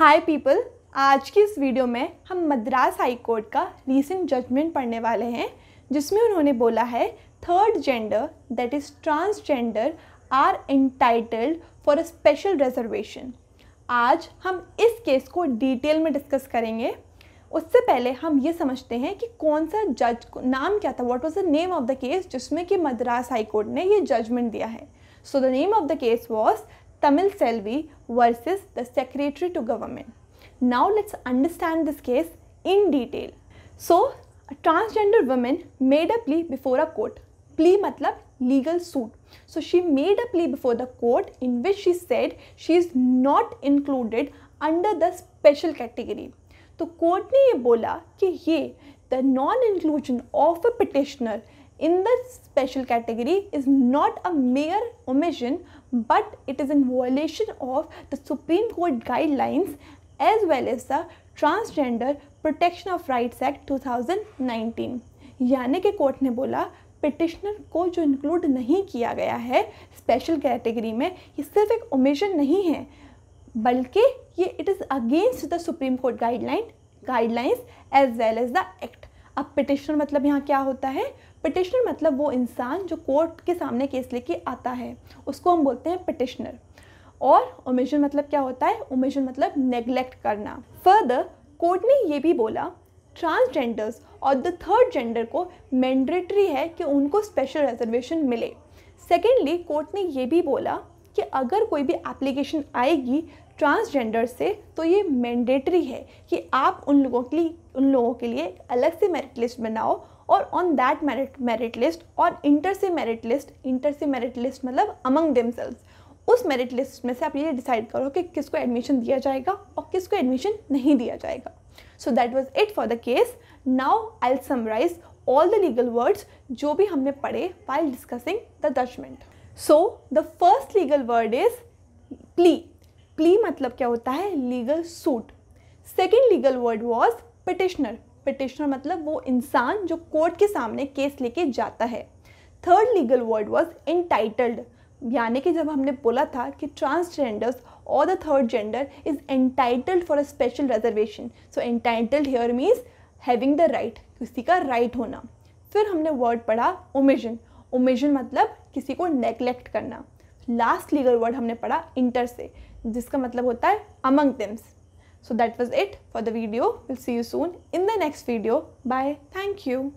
हाय people आज की इस वीडियो में हम मद्रास हाई कोर्ट का रीसेंट जजमेंट पढ़ने वाले हैं जिसमें उन्होंने बोला है third gender that is transgender are entitled for a special reservation आज हम इस केस को डिटेल में डिस्कस करेंगे उससे पहले हम ये समझते हैं कि कौन सा जज नाम क्या था what was the name of the case जिसमें कि मद्रास हाई कोर्ट ने ये जजमेंट दिया है so the name of the case was Tamil Selvi versus the Secretary to Government. Now let's understand this case in detail. So, a transgender woman made a plea before a court. Plea matlab legal suit. So she made a plea before the court in which she said she is not included under the special category. तो court ने ये बोला कि ये the non inclusion of a petitioner in this special category is not a mere omission but it is in violation of the Supreme Court guidelines as well as the Transgender Protection of Rights Act 2019 यानी कि court ने बोला petitioner को जो include नहीं किया गया है स्पेशल कैटेगरी में ये सिर्फ एक ओमिशन नहीं है बल्कि ये it is against the supreme court guideline guidelines as well as the act अब पिटिशनर मतलब यहाँ क्या होता है पटिशनर मतलब वो इंसान जो कोर्ट के सामने केस लेके आता है उसको हम बोलते हैं पटिशनर और ओमिशन मतलब क्या होता है ओमिशन मतलब नेग्लेक्ट करना फर्दर कोर्ट ने ये भी बोला ट्रांसजेंडर्स और द थर्ड जेंडर को मैंडेटरी है कि उनको स्पेशल रिजर्वेशन मिले सेकेंडली कोर्ट ने ये भी बोला कि अगर कोई भी एप्लीकेशन आएगी ट्रांसजेंडर से तो ये मैंडेटरी है कि आप उन लोगों के लिए उन लोगों के लिए अलग से मेरिट लिस्ट बनाओ और on that merit merit list और inter se merit list inter se merit list मतलब अमंग दिमसेल्स उस मेरिट लिस्ट में से आप ये डिसाइड करो कि किसको एडमिशन दिया जाएगा और किसको एडमिशन नहीं दिया जाएगा so that was it for the case now I summarise all the legal words जो भी हमने पढ़े while discussing the judgment so the first legal word is plea plea मतलब क्या होता है legal suit second legal word was petitioner petitioner मतलब वो इंसान जो कोर्ट के सामने केस लेके जाता है third legal word was entitled यानी कि जब हमने बोला था कि ट्रांसजेंडर्स और the third gender is entitled for a special reservation so entitled here means having the right किसी का राइट right होना फिर हमने वर्ड पढ़ा ओमेजन ओमेजन मतलब किसी को नेग्लेक्ट करना लास्ट लीगल वर्ड हमने पढ़ा इंटर से जिसका मतलब होता है among them So that was it for the video. We'll see you soon in the next video. Bye. Thank you.